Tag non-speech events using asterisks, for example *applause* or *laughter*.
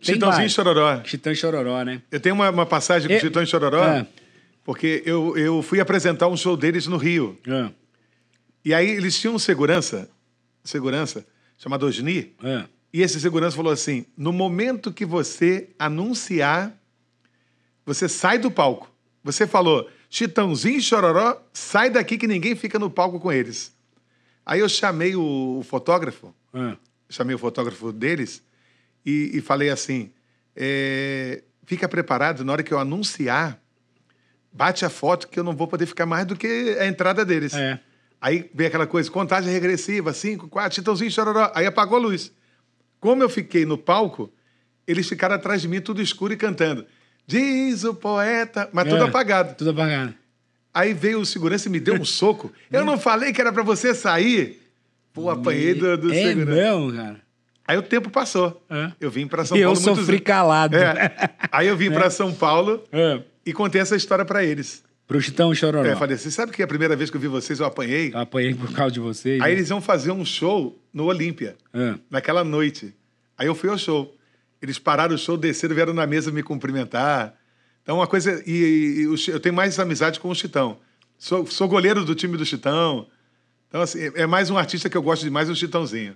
Chitãozinho e Chororó. Chitão e Chororó, né? Eu tenho uma, uma passagem com é, Chitão e Chororó, é. porque eu, eu fui apresentar um show deles no Rio. É. E aí eles tinham um segurança, segurança, chamado Osni. É. E esse segurança falou assim: no momento que você anunciar, você sai do palco. Você falou, Chitãozinho e Chororó, sai daqui que ninguém fica no palco com eles. Aí eu chamei o, o fotógrafo, é. chamei o fotógrafo deles e, e falei assim: é, fica preparado, na hora que eu anunciar, bate a foto que eu não vou poder ficar mais do que a entrada deles. É. Aí veio aquela coisa, contagem regressiva, cinco quatro titãozinho, chororó. Aí apagou a luz. Como eu fiquei no palco, eles ficaram atrás de mim, tudo escuro e cantando. Diz o poeta. Mas é, tudo apagado. Tudo apagado. Aí veio o segurança e me deu um soco. eu *laughs* não falei que era para você sair. Pô, apanhei do, do é segurança. É mesmo, cara? Aí o tempo passou. É. Eu vim para São e Paulo. E eu sofri calado. É. Aí eu vim para é. São Paulo é. e contei essa história para eles. Pro Chitão e Chororó. É, eu falei assim, sabe que a primeira vez que eu vi vocês eu apanhei? Eu apanhei por causa de vocês. Aí né? eles iam fazer um show no Olímpia, naquela noite. Aí eu fui ao show. Eles pararam o show, desceram, vieram na mesa me cumprimentar. Então, uma coisa... E, e, e eu tenho mais amizade com o Chitão. Sou, sou goleiro do time do Chitão. Então, assim, é mais um artista que eu gosto demais, o Chitãozinho.